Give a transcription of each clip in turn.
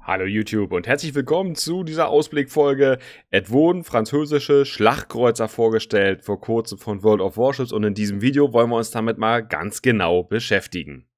Hallo YouTube und herzlich willkommen zu dieser Ausblickfolge. Es wurden französische Schlachtkreuzer vorgestellt vor kurzem von World of Warships und in diesem Video wollen wir uns damit mal ganz genau beschäftigen.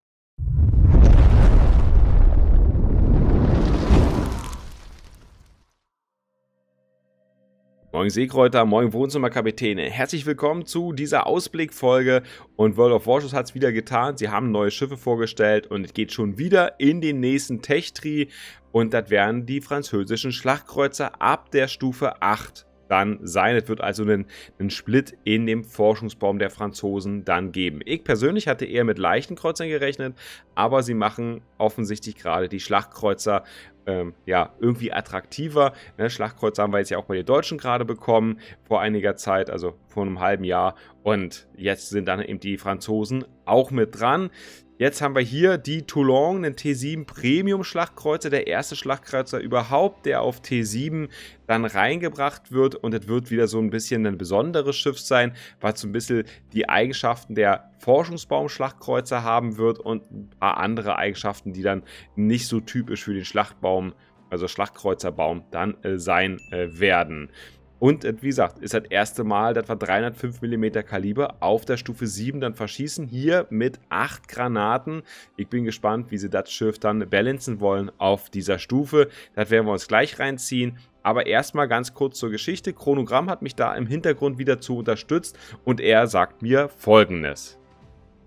Moin Seekräuter, moin Wohnzimmerkapitäne. Herzlich willkommen zu dieser Ausblickfolge und World of Warships hat es wieder getan. Sie haben neue Schiffe vorgestellt und es geht schon wieder in den nächsten Tech-Tree und das werden die französischen Schlachtkreuzer ab der Stufe 8 dann sein. Es wird also einen, einen, Split in dem Forschungsbaum der Franzosen dann geben. Ich persönlich hatte eher mit leichten Kreuzern gerechnet, aber sie machen offensichtlich gerade die Schlachtkreuzer ähm, ja, irgendwie attraktiver. Ne? Schlagkreuze haben wir jetzt ja auch bei den Deutschen gerade bekommen, vor einiger Zeit, also vor einem halben Jahr. Und jetzt sind dann eben die Franzosen auch mit dran. Jetzt haben wir hier die Toulon, einen T7 Premium Schlachtkreuzer, der erste Schlachtkreuzer überhaupt, der auf T7 dann reingebracht wird und es wird wieder so ein bisschen ein besonderes Schiff sein, was so ein bisschen die Eigenschaften der Forschungsbaum Schlachtkreuzer haben wird und ein paar andere Eigenschaften, die dann nicht so typisch für den Schlachtbaum, also Schlachtkreuzerbaum dann äh, sein äh, werden. Und äh, wie gesagt, ist das halt erste Mal, das war 305 mm Kaliber auf der Stufe 7 dann verschießen. Hier mit 8 Granaten. Ich bin gespannt, wie sie das Schiff dann balancen wollen auf dieser Stufe. Das werden wir uns gleich reinziehen. Aber erstmal ganz kurz zur Geschichte. Chronogramm hat mich da im Hintergrund wieder zu unterstützt und er sagt mir folgendes.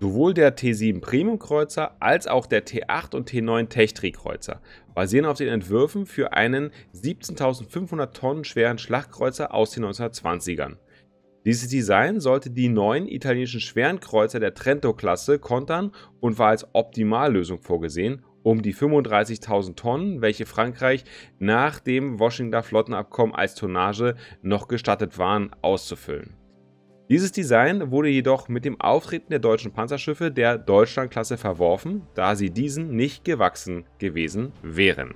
Sowohl der T7 Premium Kreuzer als auch der T8 und T9 Techtri Kreuzer basieren auf den Entwürfen für einen 17.500 Tonnen schweren Schlachtkreuzer aus den 1920ern. Dieses Design sollte die neuen italienischen schweren Kreuzer der Trento-Klasse kontern und war als Optimallösung vorgesehen, um die 35.000 Tonnen, welche Frankreich nach dem Washington Flottenabkommen als Tonnage noch gestattet waren, auszufüllen. Dieses Design wurde jedoch mit dem Auftreten der deutschen Panzerschiffe der Deutschlandklasse verworfen, da sie diesen nicht gewachsen gewesen wären.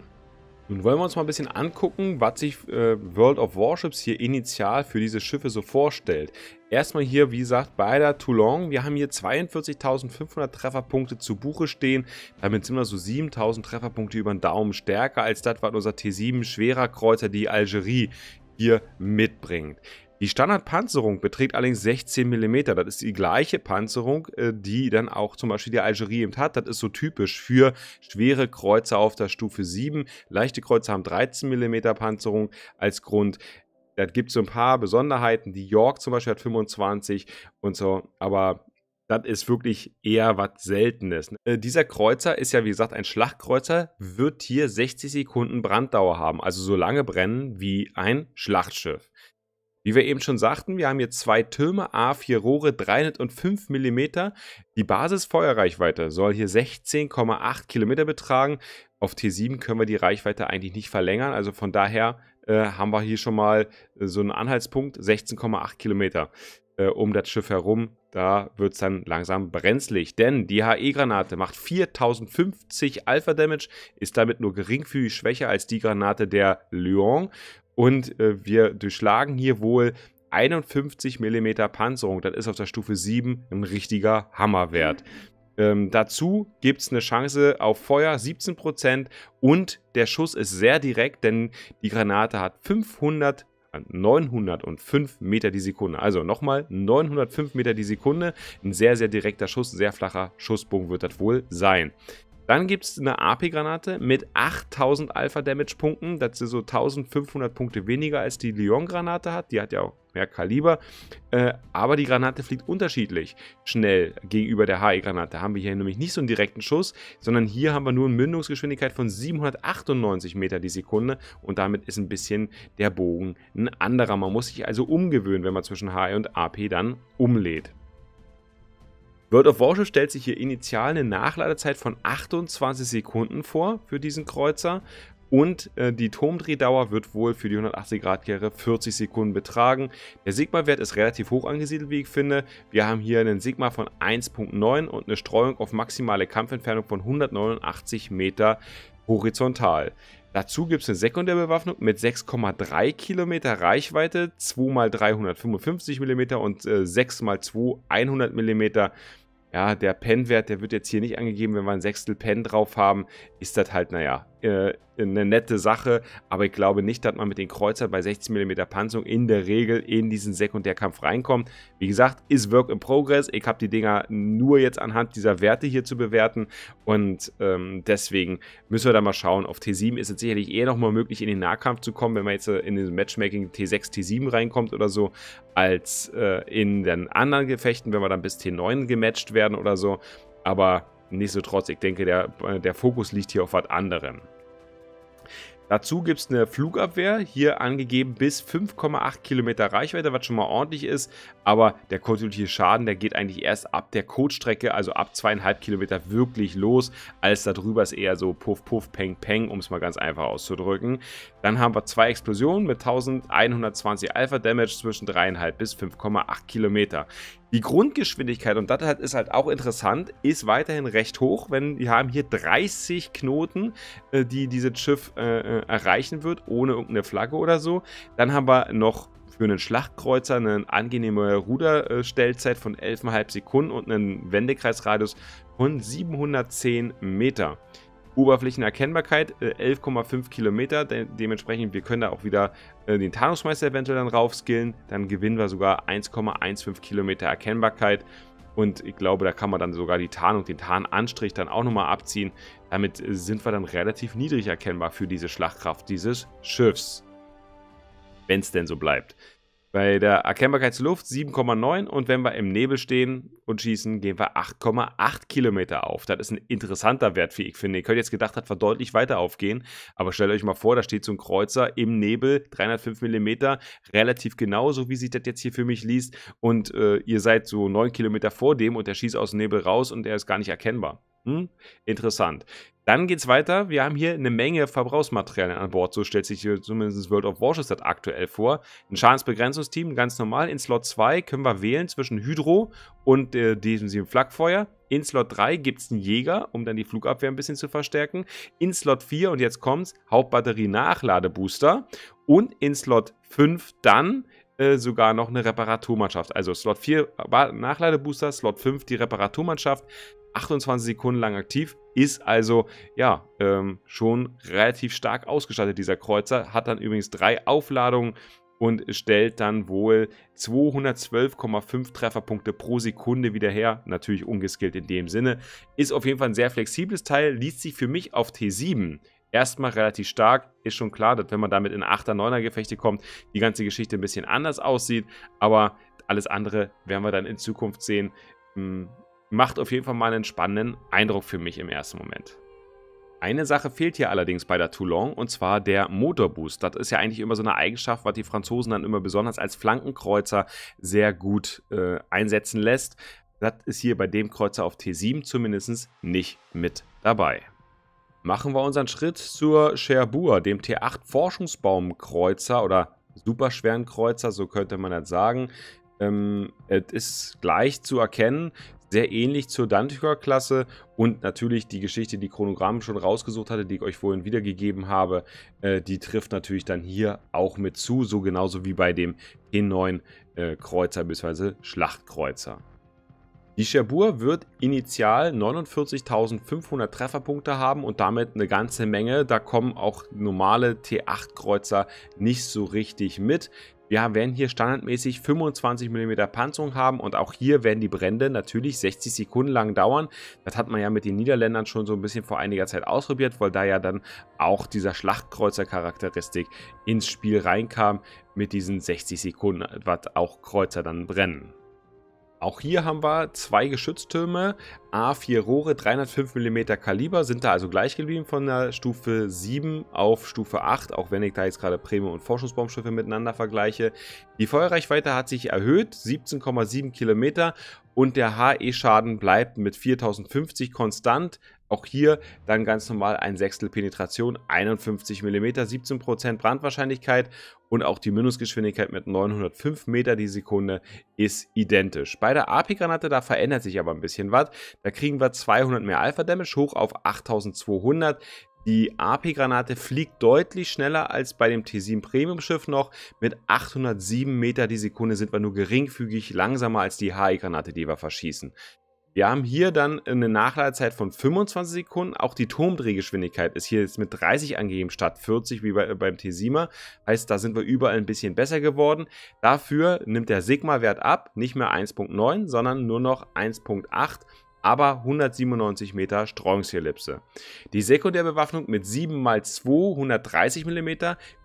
Nun wollen wir uns mal ein bisschen angucken, was sich äh, World of Warships hier initial für diese Schiffe so vorstellt. Erstmal hier, wie gesagt, bei der Toulon. Wir haben hier 42.500 Trefferpunkte zu Buche stehen. Damit sind wir so 7.000 Trefferpunkte über den Daumen stärker als das, was unser T7 schwerer Kreuzer, die Algerie, hier mitbringt. Die Standardpanzerung beträgt allerdings 16 mm. Das ist die gleiche Panzerung, äh, die dann auch zum Beispiel die Algerie eben hat. Das ist so typisch für schwere Kreuzer auf der Stufe 7. Leichte Kreuzer haben 13 mm Panzerung als Grund. Da gibt es so ein paar Besonderheiten. Die York zum Beispiel hat 25 und so. Aber das ist wirklich eher was Seltenes. Äh, dieser Kreuzer ist ja, wie gesagt, ein Schlachtkreuzer, wird hier 60 Sekunden Branddauer haben, also so lange brennen wie ein Schlachtschiff. Wie wir eben schon sagten, wir haben hier zwei Türme, A4 Rohre, 305 mm. Die Basisfeuerreichweite soll hier 16,8 km betragen. Auf T7 können wir die Reichweite eigentlich nicht verlängern, also von daher äh, haben wir hier schon mal äh, so einen Anhaltspunkt, 16,8 km äh, um das Schiff herum. Da wird es dann langsam brenzlig, denn die HE-Granate macht 4050 Alpha-Damage, ist damit nur geringfügig schwächer als die Granate der Lyon und äh, wir durchschlagen hier wohl 51 mm Panzerung. Das ist auf der Stufe 7 ein richtiger Hammerwert. Ähm, dazu gibt es eine Chance auf Feuer 17% und der Schuss ist sehr direkt, denn die Granate hat 500 905 äh, Meter die Sekunde. Also nochmal 905 Meter die Sekunde. Ein sehr, sehr direkter Schuss, ein sehr flacher Schussbogen wird das wohl sein. Dann gibt es eine AP-Granate mit 8000 Alpha-Damage-Punkten. Das sind so 1500 Punkte weniger als die Lyon-Granate hat. Die hat ja auch mehr Kaliber. Äh, aber die Granate fliegt unterschiedlich schnell gegenüber der HE-Granate. Haben wir hier nämlich nicht so einen direkten Schuss, sondern hier haben wir nur eine Mündungsgeschwindigkeit von 798 Meter die Sekunde. Und damit ist ein bisschen der Bogen ein anderer. Man muss sich also umgewöhnen, wenn man zwischen HE und AP dann umlädt. World of Warship stellt sich hier initial eine Nachladezeit von 28 Sekunden vor für diesen Kreuzer. Und äh, die Turmdrehdauer wird wohl für die 180-Grad-Kehre 40 Sekunden betragen. Der Sigma-Wert ist relativ hoch angesiedelt, wie ich finde. Wir haben hier einen Sigma von 1.9 und eine Streuung auf maximale Kampfentfernung von 189 Meter horizontal. Dazu gibt es eine Sekundärbewaffnung mit 6,3 Kilometer Reichweite, 2 x 355 mm und äh, 6 x 2 100 mm ja, der Pen-Wert, der wird jetzt hier nicht angegeben. Wenn wir ein Sechstel Pen drauf haben, ist das halt, naja, äh, eine nette Sache, aber ich glaube nicht, dass man mit den Kreuzern bei 16 mm Panzerung in der Regel in diesen Sekundärkampf reinkommt. Wie gesagt, ist Work in Progress. Ich habe die Dinger nur jetzt anhand dieser Werte hier zu bewerten und ähm, deswegen müssen wir da mal schauen. Auf T7 ist es sicherlich eher nochmal möglich, in den Nahkampf zu kommen, wenn man jetzt äh, in den Matchmaking T6, T7 reinkommt oder so, als äh, in den anderen Gefechten, wenn wir dann bis T9 gematcht werden oder so. Aber nichtsdestotrotz, ich denke, der, äh, der Fokus liegt hier auf was anderem. Dazu gibt es eine Flugabwehr, hier angegeben bis 5,8 Kilometer Reichweite, was schon mal ordentlich ist, aber der kontinuierliche Schaden, der geht eigentlich erst ab der Codestrecke, also ab zweieinhalb Kilometer wirklich los. Alles darüber ist eher so puff, puff, peng, peng, um es mal ganz einfach auszudrücken. Dann haben wir zwei Explosionen mit 1120 Alpha Damage zwischen 3,5 bis 5,8 Kilometer. Die Grundgeschwindigkeit, und das ist halt auch interessant, ist weiterhin recht hoch. Wenn wir haben hier 30 Knoten, äh, die dieses Schiff äh, äh, erreichen wird, ohne irgendeine Flagge oder so. Dann haben wir noch für einen Schlachtkreuzer eine angenehme Ruderstellzeit von 11,5 Sekunden und einen Wendekreisradius von 710 Meter. Oberflächenerkennbarkeit äh, 11,5 Kilometer. De dementsprechend, wir können da auch wieder äh, den Tarnungsmeister eventuell dann raufskillen. Dann gewinnen wir sogar 1,15 Kilometer Erkennbarkeit. Und ich glaube, da kann man dann sogar die Tarnung, den Tarnanstrich dann auch nochmal abziehen. Damit äh, sind wir dann relativ niedrig erkennbar für diese Schlagkraft dieses Schiffs. Wenn es denn so bleibt. Bei der Erkennbarkeit zur Luft 7,9 und wenn wir im Nebel stehen und schießen, gehen wir 8,8 Kilometer auf. Das ist ein interessanter Wert, wie ich finde. Ihr könnt jetzt gedacht hat, wir deutlich weiter aufgehen, aber stellt euch mal vor, da steht so ein Kreuzer im Nebel, 305 mm, relativ genauso, wie sich das jetzt hier für mich liest und äh, ihr seid so 9 Kilometer vor dem und der schießt aus dem Nebel raus und er ist gar nicht erkennbar. Hm? Interessant. Dann geht's weiter. Wir haben hier eine Menge Verbrauchsmaterialien an Bord. So stellt sich zumindest World of Warships das aktuell vor. Ein Schadensbegrenzungsteam, ganz normal. In Slot 2 können wir wählen zwischen Hydro und äh, defensiven Flakfeuer. In Slot 3 gibt es einen Jäger, um dann die Flugabwehr ein bisschen zu verstärken. In Slot 4, und jetzt kommt's, Hauptbatterie Nachladebooster. Und in Slot 5 dann äh, sogar noch eine Reparaturmannschaft. Also Slot 4 Nachladebooster, Slot 5 die Reparaturmannschaft, 28 Sekunden lang aktiv, ist also ja ähm, schon relativ stark ausgestattet, dieser Kreuzer. Hat dann übrigens drei Aufladungen und stellt dann wohl 212,5 Trefferpunkte pro Sekunde wieder her. Natürlich ungeskillt in dem Sinne. Ist auf jeden Fall ein sehr flexibles Teil, liest sich für mich auf T7 erstmal relativ stark. Ist schon klar, dass wenn man damit in 8er, 9er Gefechte kommt, die ganze Geschichte ein bisschen anders aussieht. Aber alles andere werden wir dann in Zukunft sehen. Hm, Macht auf jeden Fall mal einen spannenden Eindruck für mich im ersten Moment. Eine Sache fehlt hier allerdings bei der Toulon und zwar der Motorboost. Das ist ja eigentlich immer so eine Eigenschaft, was die Franzosen dann immer besonders als Flankenkreuzer sehr gut äh, einsetzen lässt. Das ist hier bei dem Kreuzer auf T7 zumindest nicht mit dabei. Machen wir unseren Schritt zur Cherbourg, dem T8 Forschungsbaumkreuzer oder superschweren Kreuzer, so könnte man das sagen. Ähm, es ist gleich zu erkennen, sehr ähnlich zur dantyker klasse und natürlich die Geschichte, die Chronogramm schon rausgesucht hatte, die ich euch vorhin wiedergegeben habe, äh, die trifft natürlich dann hier auch mit zu, so genauso wie bei dem E9 äh, Kreuzer bzw. Schlachtkreuzer. Die Cherbourg wird initial 49.500 Trefferpunkte haben und damit eine ganze Menge. Da kommen auch normale T8-Kreuzer nicht so richtig mit. Wir werden hier standardmäßig 25 mm Panzerung haben und auch hier werden die Brände natürlich 60 Sekunden lang dauern. Das hat man ja mit den Niederländern schon so ein bisschen vor einiger Zeit ausprobiert, weil da ja dann auch dieser Schlachtkreuzer-Charakteristik ins Spiel reinkam mit diesen 60 Sekunden, was auch Kreuzer dann brennen. Auch hier haben wir zwei Geschütztürme, A4 Rohre, 305 mm Kaliber, sind da also gleich geblieben von der Stufe 7 auf Stufe 8, auch wenn ich da jetzt gerade Premium- und Forschungsbaumschiffe miteinander vergleiche. Die Feuerreichweite hat sich erhöht, 17,7 Kilometer und der HE-Schaden bleibt mit 4050 konstant. Auch hier dann ganz normal ein Sechstel Penetration, 51 mm, 17% Brandwahrscheinlichkeit und auch die Mündungsgeschwindigkeit mit 905 Meter die Sekunde ist identisch. Bei der AP-Granate, da verändert sich aber ein bisschen was. Da kriegen wir 200 mehr Alpha-Damage hoch auf 8200. Die AP-Granate fliegt deutlich schneller als bei dem T7 Premium-Schiff noch. Mit 807 Meter die Sekunde sind wir nur geringfügig langsamer als die HI-Granate, die wir verschießen. Wir haben hier dann eine Nachladezeit von 25 Sekunden. Auch die Turmdrehgeschwindigkeit ist hier jetzt mit 30 angegeben statt 40 wie bei, äh, beim t 7 er Heißt, da sind wir überall ein bisschen besser geworden. Dafür nimmt der Sigma-Wert ab, nicht mehr 1.9, sondern nur noch 1.8 aber 197 Meter Streuungsellipse. Die Sekundärbewaffnung mit 7 x 2 130 mm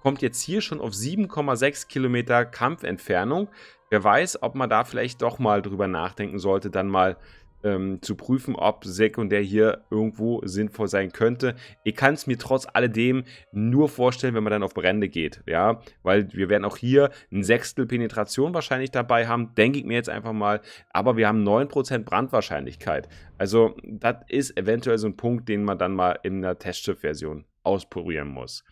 kommt jetzt hier schon auf 7,6 Kilometer Kampfentfernung. Wer weiß, ob man da vielleicht doch mal drüber nachdenken sollte, dann mal ähm, zu prüfen, ob sekundär hier irgendwo sinnvoll sein könnte. Ich kann es mir trotz alledem nur vorstellen, wenn man dann auf Brände geht, ja, weil wir werden auch hier ein Sechstel Penetration wahrscheinlich dabei haben, denke ich mir jetzt einfach mal, aber wir haben 9% Brandwahrscheinlichkeit. Also das ist eventuell so ein Punkt, den man dann mal in einer Testschiff-Version ausprobieren muss.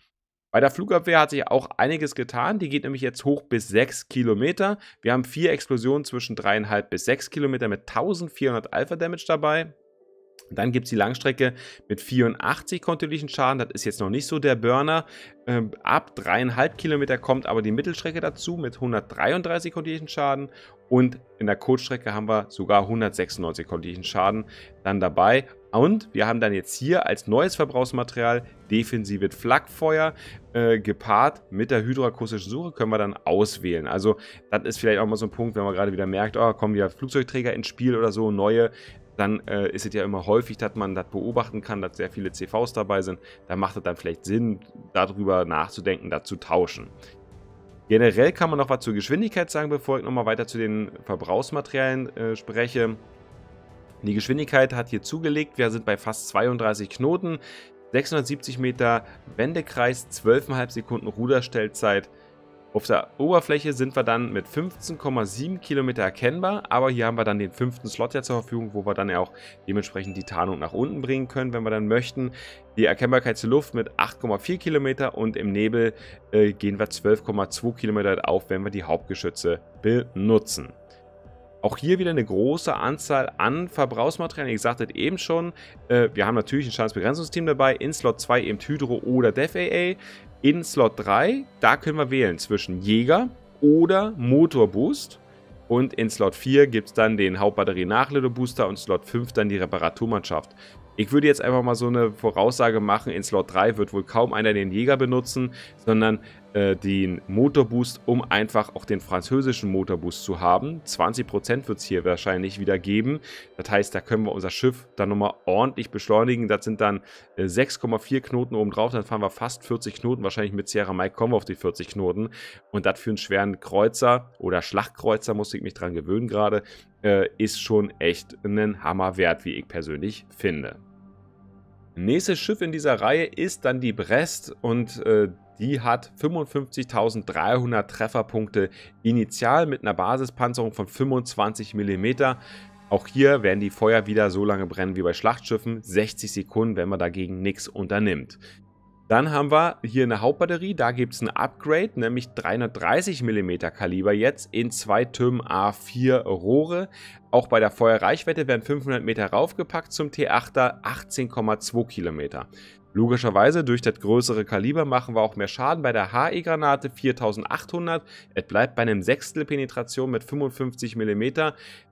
Bei der Flugabwehr hat sich auch einiges getan. Die geht nämlich jetzt hoch bis 6 Kilometer. Wir haben vier Explosionen zwischen 3,5 bis 6 Kilometer mit 1400 Alpha Damage dabei. Dann gibt es die Langstrecke mit 84 kontinuierlichen Schaden. Das ist jetzt noch nicht so der Burner. Ähm, ab dreieinhalb Kilometer kommt aber die Mittelstrecke dazu mit 133 kontinuierlichen Schaden. Und in der Kurzstrecke haben wir sogar 196 kontinuierlichen Schaden dann dabei. Und wir haben dann jetzt hier als neues Verbrauchsmaterial defensive Flakfeuer äh, gepaart mit der hydroakustischen Suche können wir dann auswählen. Also das ist vielleicht auch mal so ein Punkt, wenn man gerade wieder merkt, oh, kommen wieder Flugzeugträger ins Spiel oder so, neue, dann äh, ist es ja immer häufig, dass man das beobachten kann, dass sehr viele CVs dabei sind. Da macht es dann vielleicht Sinn, darüber nachzudenken, da zu tauschen. Generell kann man noch was zur Geschwindigkeit sagen, bevor ich nochmal weiter zu den Verbrauchsmaterialien äh, spreche. Die Geschwindigkeit hat hier zugelegt. Wir sind bei fast 32 Knoten, 670 Meter Wendekreis, 12,5 Sekunden Ruderstellzeit auf der Oberfläche sind wir dann mit 15,7 Kilometer erkennbar, aber hier haben wir dann den fünften Slot ja zur Verfügung, wo wir dann ja auch dementsprechend die Tarnung nach unten bringen können, wenn wir dann möchten. Die Erkennbarkeit zur Luft mit 8,4 Kilometer und im Nebel äh, gehen wir 12,2 Kilometer auf, wenn wir die Hauptgeschütze benutzen. Auch hier wieder eine große Anzahl an Verbrauchsmaterialien. Ihr sagtet eben schon, äh, wir haben natürlich ein Schadensbegrenzungsteam dabei, in Slot 2 eben Hydro oder DevAA in Slot 3, da können wir wählen zwischen Jäger oder Motorboost. Und in Slot 4 gibt es dann den Hauptbatterie-Nachladebooster und Slot 5 dann die Reparaturmannschaft. Ich würde jetzt einfach mal so eine Voraussage machen, in Slot 3 wird wohl kaum einer den Jäger benutzen, sondern äh, den Motorboost, um einfach auch den französischen Motorboost zu haben. 20% wird es hier wahrscheinlich wieder geben. Das heißt, da können wir unser Schiff dann nochmal ordentlich beschleunigen. Das sind dann äh, 6,4 Knoten oben drauf. Dann fahren wir fast 40 Knoten. Wahrscheinlich mit Sierra Mike kommen wir auf die 40 Knoten. Und das für einen schweren Kreuzer oder Schlachtkreuzer, muss ich mich dran gewöhnen gerade, äh, ist schon echt einen Hammer wert, wie ich persönlich finde. Nächstes Schiff in dieser Reihe ist dann die Brest und äh, die hat 55.300 Trefferpunkte initial mit einer Basispanzerung von 25 mm. Auch hier werden die Feuer wieder so lange brennen wie bei Schlachtschiffen, 60 Sekunden, wenn man dagegen nichts unternimmt. Dann haben wir hier eine Hauptbatterie, da gibt es ein Upgrade, nämlich 330 mm Kaliber jetzt in zwei Türmen A4 Rohre. Auch bei der Feuerreichweite werden 500 Meter raufgepackt zum T8er, 18,2 Kilometer. Logischerweise durch das größere Kaliber machen wir auch mehr Schaden bei der HE-Granate 4800. Es bleibt bei einem Sechstel Penetration mit 55 mm,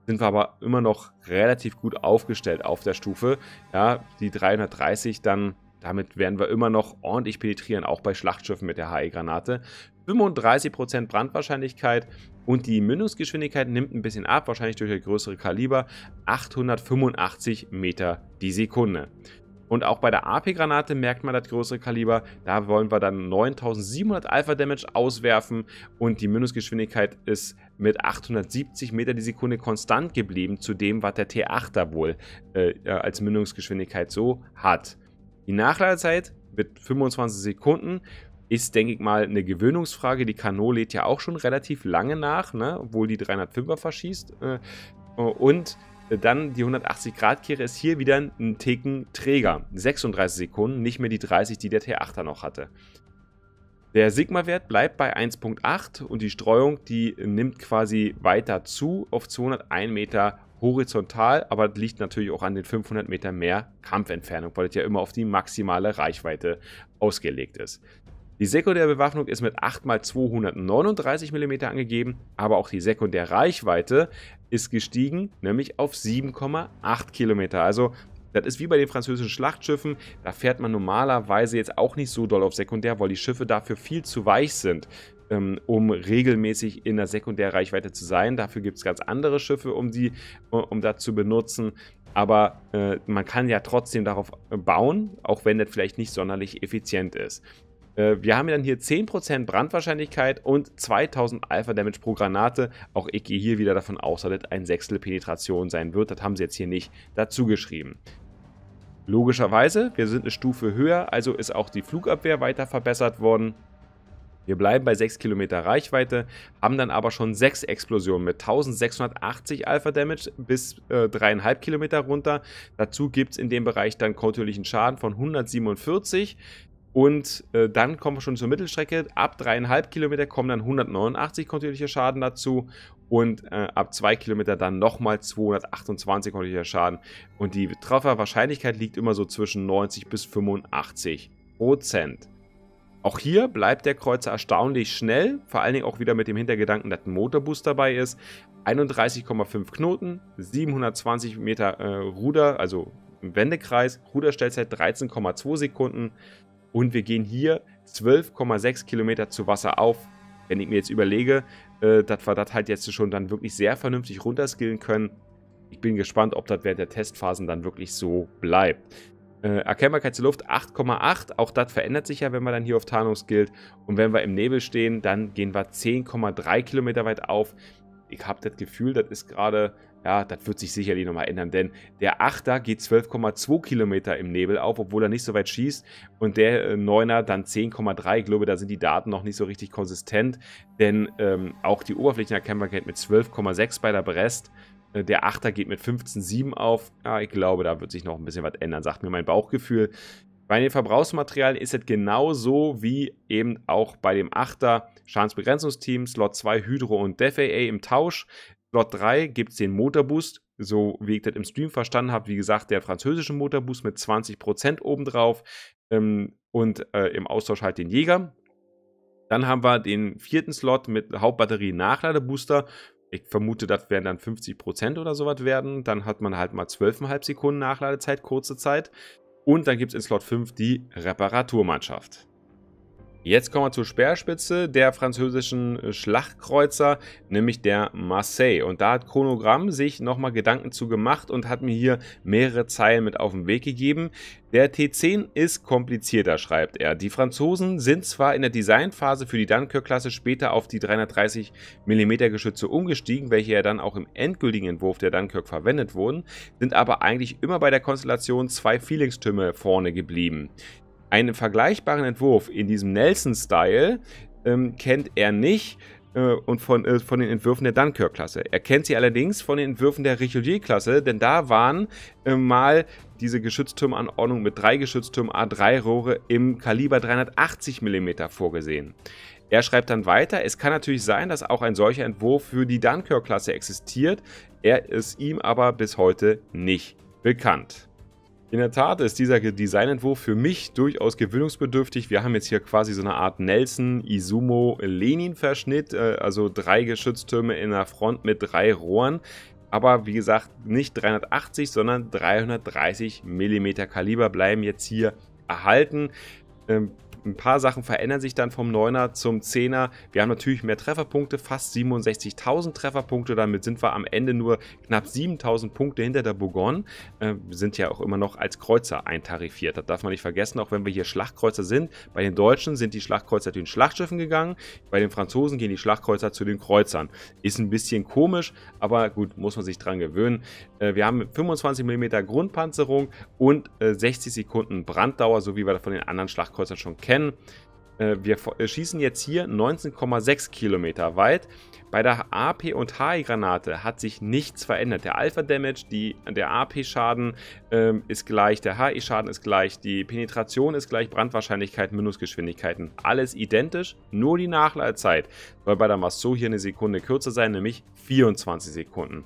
sind wir aber immer noch relativ gut aufgestellt auf der Stufe. Ja, die 330 dann damit werden wir immer noch ordentlich penetrieren, auch bei Schlachtschiffen mit der HE-Granate. 35% Brandwahrscheinlichkeit und die Mündungsgeschwindigkeit nimmt ein bisschen ab, wahrscheinlich durch das größere Kaliber, 885 Meter die Sekunde. Und auch bei der AP-Granate merkt man das größere Kaliber. Da wollen wir dann 9700 Alpha-Damage auswerfen und die Mündungsgeschwindigkeit ist mit 870 Meter die Sekunde konstant geblieben zu dem, was der T8 da wohl äh, als Mündungsgeschwindigkeit so hat. Die Nachladezeit mit 25 Sekunden ist, denke ich mal, eine Gewöhnungsfrage. Die Kanone lädt ja auch schon relativ lange nach, ne? obwohl die 305er verschießt. Äh, und dann die 180-Grad-Kehre ist hier wieder ein Ticken träger. 36 Sekunden, nicht mehr die 30, die der T8er noch hatte. Der Sigma-Wert bleibt bei 1.8 und die Streuung, die nimmt quasi weiter zu auf 201 Meter horizontal, aber das liegt natürlich auch an den 500 Meter mehr Kampfentfernung, weil das ja immer auf die maximale Reichweite ausgelegt ist. Die Sekundärbewaffnung ist mit 8 x 239 mm angegeben, aber auch die Sekundärreichweite ist gestiegen, nämlich auf 7,8 km. Also das ist wie bei den französischen Schlachtschiffen, da fährt man normalerweise jetzt auch nicht so doll auf Sekundär, weil die Schiffe dafür viel zu weich sind ähm, um regelmäßig in der Sekundärreichweite zu sein. Dafür gibt es ganz andere Schiffe, um die, äh, um das zu benutzen. Aber äh, man kann ja trotzdem darauf äh, bauen, auch wenn das vielleicht nicht sonderlich effizient ist. Äh, wir haben dann hier 10% Brandwahrscheinlichkeit und 2000 Alpha Damage pro Granate. Auch ich gehe hier wieder davon aus, dass das ein Sechstel Penetration sein wird. Das haben sie jetzt hier nicht dazu geschrieben. Logischerweise, wir sind eine Stufe höher, also ist auch die Flugabwehr weiter verbessert worden. Wir bleiben bei 6 Kilometer Reichweite, haben dann aber schon 6 Explosionen mit 1680 Alpha Damage bis äh, 3,5 Kilometer runter. Dazu gibt es in dem Bereich dann kontinuierlichen Schaden von 147. Und äh, dann kommen wir schon zur Mittelstrecke. Ab 3,5 Kilometer kommen dann 189 kontinuierliche Schaden dazu. Und äh, ab 2 Kilometer dann nochmal 228 kontinuierlicher Schaden. Und die Trefferwahrscheinlichkeit liegt immer so zwischen 90 bis 85 Prozent. Auch hier bleibt der Kreuzer erstaunlich schnell, vor allen Dingen auch wieder mit dem Hintergedanken, dass ein Motorboost dabei ist. 31,5 Knoten, 720 Meter äh, Ruder, also Wendekreis, Ruderstellzeit 13,2 Sekunden und wir gehen hier 12,6 Kilometer zu Wasser auf. Wenn ich mir jetzt überlege, äh, dass wir das halt jetzt schon dann wirklich sehr vernünftig runterskillen können, ich bin gespannt, ob das während der Testphasen dann wirklich so bleibt. Äh, Erkennbarkeit zur Luft 8,8. Auch das verändert sich ja, wenn wir dann hier auf Tarnus gilt. Und wenn wir im Nebel stehen, dann gehen wir 10,3 Kilometer weit auf. Ich habe das Gefühl, das ist gerade, ja, das wird sich sicherlich nochmal ändern, denn der 8er geht 12,2 Kilometer im Nebel auf, obwohl er nicht so weit schießt und der 9er äh, dann 10,3. Ich glaube, da sind die Daten noch nicht so richtig konsistent, denn ähm, auch die Oberflächenerkennbarkeit mit 12,6 bei der Brest äh, der Achter geht mit 15,7 auf. Ja, ich glaube, da wird sich noch ein bisschen was ändern, sagt mir mein Bauchgefühl. Bei den Verbrauchsmaterialien ist es genauso wie eben auch bei dem Achter Schadensbegrenzungsteam, Slot 2 Hydro und DevAA im Tausch. Slot 3 gibt es den Motorboost, so wie ich das im Stream verstanden habe. Wie gesagt, der französische Motorboost mit 20% obendrauf ähm, und äh, im Austausch halt den Jäger. Dann haben wir den vierten Slot mit Hauptbatterie Nachladebooster ich vermute, das werden dann 50% oder sowas werden. Dann hat man halt mal 12,5 Sekunden Nachladezeit, kurze Zeit. Und dann gibt es in Slot 5 die Reparaturmannschaft. Jetzt kommen wir zur Speerspitze der französischen äh, Schlachtkreuzer, nämlich der Marseille. Und da hat Chronogramm sich nochmal Gedanken zu gemacht und hat mir hier mehrere Zeilen mit auf den Weg gegeben. Der T10 ist komplizierter, schreibt er. Die Franzosen sind zwar in der Designphase für die Dunkirk-Klasse später auf die 330 mm Geschütze umgestiegen, welche ja dann auch im endgültigen Entwurf der Dunkirk verwendet wurden, sind aber eigentlich immer bei der Konstellation zwei Feelingstürme vorne geblieben einen vergleichbaren Entwurf in diesem Nelson-Style ähm, kennt er nicht äh, und von, äh, von den Entwürfen der Dunkirk-Klasse. Er kennt sie allerdings von den Entwürfen der Richelieu-Klasse, denn da waren äh, mal diese Geschütztürmanordnung mit drei Geschütztürmen A3-Rohre im Kaliber 380 mm vorgesehen. Er schreibt dann weiter, es kann natürlich sein, dass auch ein solcher Entwurf für die Dunkirk-Klasse existiert, er ist ihm aber bis heute nicht bekannt. In der Tat ist dieser Designentwurf für mich durchaus gewöhnungsbedürftig. Wir haben jetzt hier quasi so eine Art Nelson, Izumo, Lenin-Verschnitt, äh, also drei Geschütztürme in der Front mit drei Rohren. Aber wie gesagt, nicht 380, sondern 330 mm Kaliber bleiben jetzt hier erhalten. Ähm, ein paar Sachen verändern sich dann vom 9er zum 10er. Wir haben natürlich mehr Trefferpunkte, fast 67.000 Trefferpunkte. Damit sind wir am Ende nur knapp 7.000 Punkte hinter der Bourgogne. Äh, wir sind ja auch immer noch als Kreuzer eintarifiert. Das darf man nicht vergessen, auch wenn wir hier Schlachtkreuzer sind. Bei den Deutschen sind die Schlachtkreuzer zu den Schlachtschiffen gegangen. Bei den Franzosen gehen die Schlachtkreuzer zu den Kreuzern. Ist ein bisschen komisch, aber gut, muss man sich dran gewöhnen. Äh, wir haben 25 mm Grundpanzerung und 60 äh, Sekunden Branddauer, so wie wir das von den anderen Schlachtkreuzern schon kennen. Denn äh, wir äh, schießen jetzt hier 19,6 Kilometer weit. Bei der AP- und HE granate hat sich nichts verändert. Der Alpha-Damage, der AP-Schaden ähm, ist gleich, der HE schaden ist gleich, die Penetration ist gleich, Brandwahrscheinlichkeit, Minusgeschwindigkeiten. Alles identisch, nur die Nachladzeit soll bei der Masso hier eine Sekunde kürzer sein, nämlich 24 Sekunden.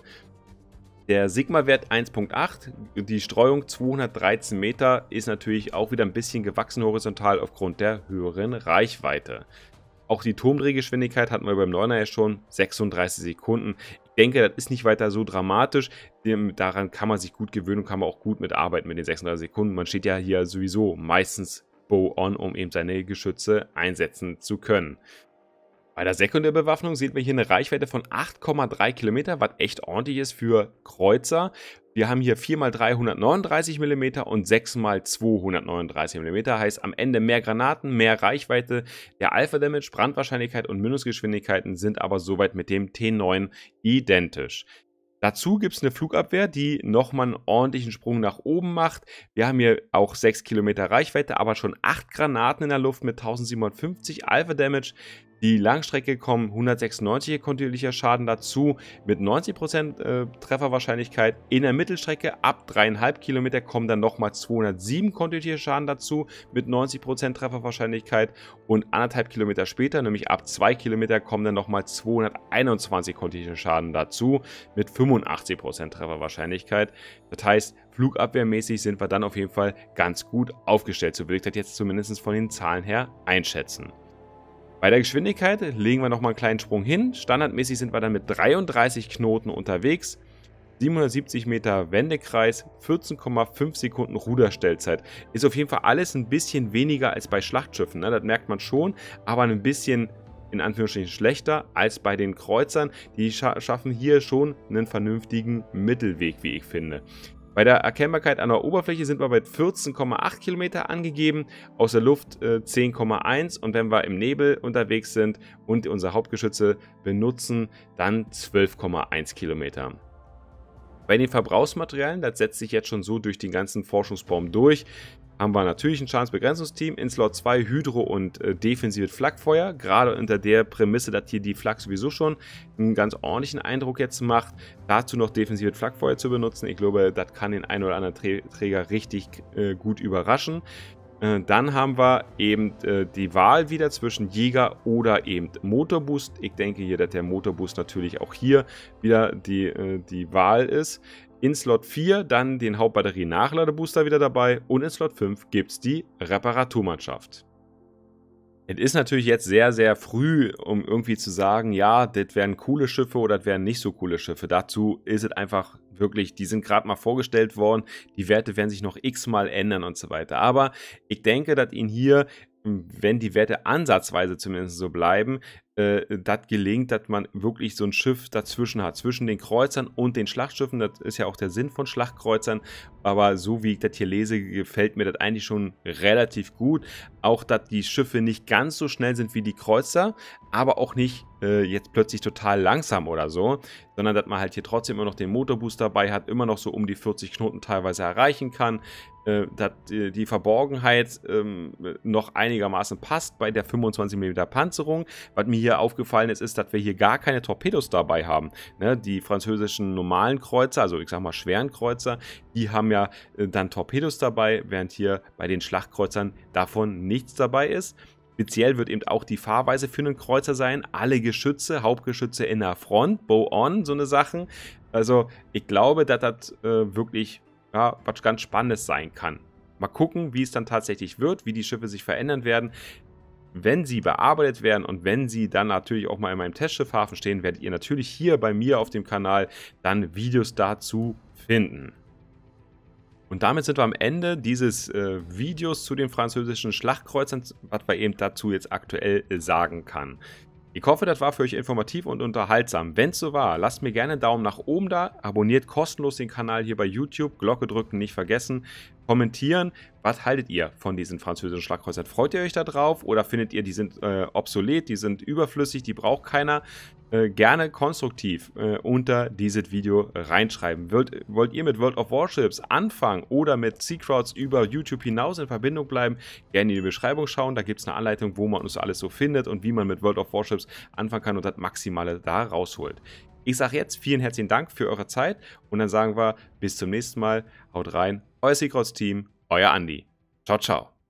Der Sigma-Wert 1.8, die Streuung 213 Meter, ist natürlich auch wieder ein bisschen gewachsen horizontal aufgrund der höheren Reichweite. Auch die Turmdrehgeschwindigkeit hatten wir beim 9er ja schon, 36 Sekunden. Ich denke, das ist nicht weiter so dramatisch. Daran kann man sich gut gewöhnen und kann man auch gut mitarbeiten mit den 36 Sekunden. Man steht ja hier sowieso meistens Bow on, um eben seine Geschütze einsetzen zu können. Bei der Sekundärbewaffnung sehen wir hier eine Reichweite von 8,3 Kilometer, was echt ordentlich ist für Kreuzer. Wir haben hier 4 x 339 mm und 6 x 239 mm, heißt am Ende mehr Granaten, mehr Reichweite. Der Alpha-Damage, Brandwahrscheinlichkeit und Minusgeschwindigkeiten sind aber soweit mit dem T9 identisch. Dazu gibt es eine Flugabwehr, die nochmal einen ordentlichen Sprung nach oben macht. Wir haben hier auch 6 Kilometer Reichweite, aber schon 8 Granaten in der Luft mit 1750 Alpha Damage. Die Langstrecke kommen 196 kontinuierlicher Schaden dazu mit 90% äh, Trefferwahrscheinlichkeit. In der Mittelstrecke ab 3,5 Kilometer kommen dann nochmal 207 kontinuierlicher Schaden dazu mit 90% Trefferwahrscheinlichkeit. Und anderthalb Kilometer später, nämlich ab 2 Kilometer, kommen dann nochmal 221 kontinuierlicher Schaden dazu mit 85% Trefferwahrscheinlichkeit. Das heißt, flugabwehrmäßig sind wir dann auf jeden Fall ganz gut aufgestellt. So würde ich das jetzt zumindest von den Zahlen her einschätzen. Bei der Geschwindigkeit legen wir nochmal einen kleinen Sprung hin. Standardmäßig sind wir dann mit 33 Knoten unterwegs. 770 Meter Wendekreis, 14,5 Sekunden Ruderstellzeit. Ist auf jeden Fall alles ein bisschen weniger als bei Schlachtschiffen, ne? das merkt man schon, aber ein bisschen in Anführungsstrichen schlechter als bei den Kreuzern. Die scha schaffen hier schon einen vernünftigen Mittelweg, wie ich finde. Bei der Erkennbarkeit an der Oberfläche sind wir bei 14,8 Kilometer angegeben, aus der Luft 10,1 äh, und wenn wir im Nebel unterwegs sind und unser Hauptgeschütze benutzen, dann 12,1 Kilometer. Bei den Verbrauchsmaterialien, das setzt sich jetzt schon so durch den ganzen Forschungsbaum durch, haben wir natürlich ein Schadensbegrenzungsteam. In Slot 2 Hydro und äh, defensives Flakfeuer. Gerade unter der Prämisse, dass hier die Flak sowieso schon einen ganz ordentlichen Eindruck jetzt macht. Dazu noch defensives Flakfeuer zu benutzen. Ich glaube, das kann den einen oder anderen Träger richtig äh, gut überraschen. Äh, dann haben wir eben äh, die Wahl wieder zwischen Jäger oder eben Motorboost. Ich denke hier, dass der Motorboost natürlich auch hier wieder die, äh, die Wahl ist. In Slot 4 dann den Hauptbatterie-Nachladebooster wieder dabei und in Slot 5 gibt es die Reparaturmannschaft. Es ist natürlich jetzt sehr, sehr früh, um irgendwie zu sagen, ja, das wären coole Schiffe oder das wären nicht so coole Schiffe. Dazu ist es einfach wirklich, die sind gerade mal vorgestellt worden, die Werte werden sich noch x-mal ändern und so weiter. Aber ich denke, dass ihnen hier wenn die Werte ansatzweise zumindest so bleiben, äh, das gelingt, dass man wirklich so ein Schiff dazwischen hat, zwischen den Kreuzern und den Schlachtschiffen. Das ist ja auch der Sinn von Schlachtkreuzern. Aber so wie ich das hier lese, gefällt mir das eigentlich schon relativ gut. Auch, dass die Schiffe nicht ganz so schnell sind wie die Kreuzer, aber auch nicht äh, jetzt plötzlich total langsam oder so, sondern dass man halt hier trotzdem immer noch den Motorboost dabei hat, immer noch so um die 40 Knoten teilweise erreichen kann. Äh, dass äh, die Verborgenheit ähm, noch einigermaßen passt bei der 25mm Panzerung. Was mir hier aufgefallen ist, ist, dass wir hier gar keine Torpedos dabei haben. Ne? Die französischen normalen Kreuzer, also ich sag mal schweren Kreuzer, die haben ja äh, dann Torpedos dabei, während hier bei den Schlachtkreuzern davon nichts dabei ist. Speziell wird eben auch die Fahrweise für einen Kreuzer sein. Alle Geschütze, Hauptgeschütze in der Front, Bow-on, so eine Sachen. Also ich glaube, dass das äh, wirklich ja, was ganz Spannendes sein kann. Mal gucken, wie es dann tatsächlich wird, wie die Schiffe sich verändern werden. Wenn sie bearbeitet werden und wenn sie dann natürlich auch mal in meinem Testschiffhafen stehen, werdet ihr natürlich hier bei mir auf dem Kanal dann Videos dazu finden. Und damit sind wir am Ende dieses äh, Videos zu den französischen Schlachtkreuzern, was wir eben dazu jetzt aktuell äh, sagen kann. Ich hoffe, das war für euch informativ und unterhaltsam. Wenn es so war, lasst mir gerne einen Daumen nach oben da, abonniert kostenlos den Kanal hier bei YouTube, Glocke drücken nicht vergessen kommentieren. Was haltet ihr von diesen französischen Schlagkreuzern? Freut ihr euch da drauf oder findet ihr, die sind äh, obsolet, die sind überflüssig, die braucht keiner? Äh, gerne konstruktiv äh, unter dieses Video reinschreiben. Wollt, wollt ihr mit World of Warships anfangen oder mit Sea Crowds über YouTube hinaus in Verbindung bleiben? Gerne in die Beschreibung schauen, da gibt es eine Anleitung, wo man uns alles so findet und wie man mit World of Warships anfangen kann und das Maximale da rausholt. Ich sage jetzt vielen herzlichen Dank für eure Zeit und dann sagen wir bis zum nächsten Mal. Haut rein euer Secrets Team, euer Andi. Ciao, ciao.